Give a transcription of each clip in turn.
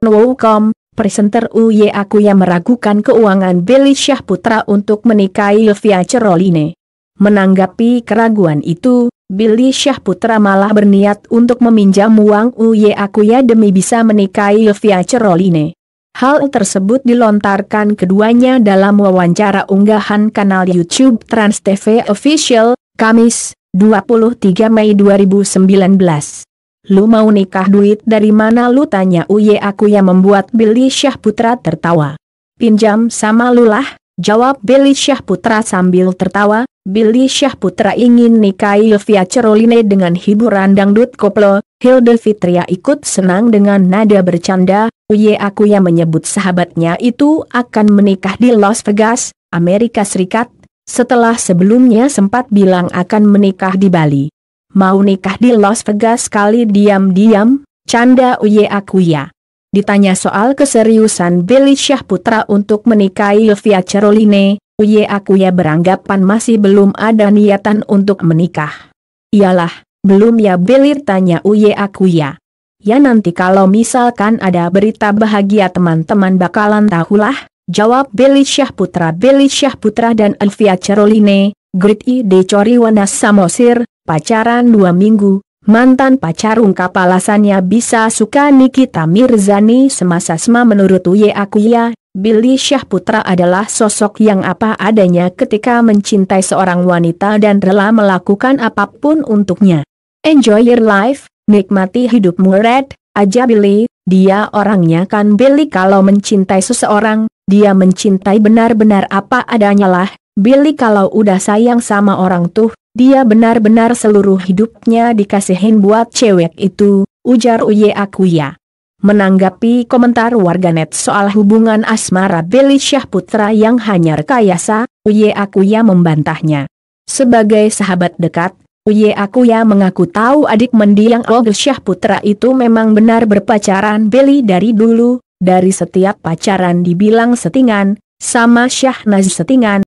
Welcome, presenter Uye aku yang meragukan keuangan Billy Syah Putra untuk menikahi Ilvia Ceroline. Menanggapi keraguan itu, Billy Syah Putra malah berniat untuk meminjam uang Uye Akuya demi bisa menikahi Ilvia Ceroline. Hal tersebut dilontarkan keduanya dalam wawancara unggahan kanal YouTube TransTV Official, Kamis, 23 Mei 2019. Lu mau nikah duit dari mana lu tanya uye aku yang membuat Billy Syah Putra tertawa. Pinjam sama lu lah, jawab Billy Syah Putra sambil tertawa, Billy Syah Putra ingin nikahi Ilvia Ceroline dengan hiburan dangdut koplo, Hilde Fitria ikut senang dengan nada bercanda, uye aku yang menyebut sahabatnya itu akan menikah di Las Vegas, Amerika Serikat, setelah sebelumnya sempat bilang akan menikah di Bali mau nikah di Las Vegas kali diam-diam, canda uye Akuya. Ditanya soal keseriusan Billy Syah Putra untuk menikahi Ilvia Ceroline, uye Akuya beranggapan masih belum ada niatan untuk menikah. Iyalah, belum ya Billy tanya uye Akuya. ya. nanti kalau misalkan ada berita bahagia teman-teman bakalan tahulah, jawab Billy Syah Putra Billy Syah Putra dan Elvia Ceroline, Grit I e de Coriwana Samosir, pacaran dua minggu, mantan pacar ungkap alasannya bisa suka Nikita Mirzani semasa-sema menurut Uye Akuya, Billy Syahputra adalah sosok yang apa adanya ketika mencintai seorang wanita dan rela melakukan apapun untuknya. Enjoy your life, nikmati hidupmu Red, aja Billy, dia orangnya kan Billy kalau mencintai seseorang, dia mencintai benar-benar apa adanya lah, Billy kalau udah sayang sama orang tuh, dia benar-benar seluruh hidupnya dikasihin buat cewek itu, ujar Uye Akuya. Menanggapi komentar warganet soal hubungan asmara Billy Syahputra yang hanya rekayasa, Uye Akuya membantahnya. Sebagai sahabat dekat, Uye Akuya mengaku tahu adik mendiang Ogil Syahputra itu memang benar berpacaran Billy dari dulu, dari setiap pacaran dibilang setingan, sama Syahnaz setingan,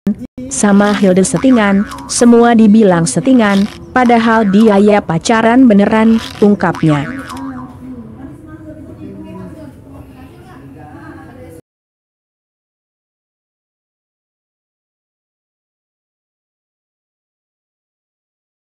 sama Hilde settingan, semua dibilang settingan, padahal dia ya pacaran beneran, ungkapnya.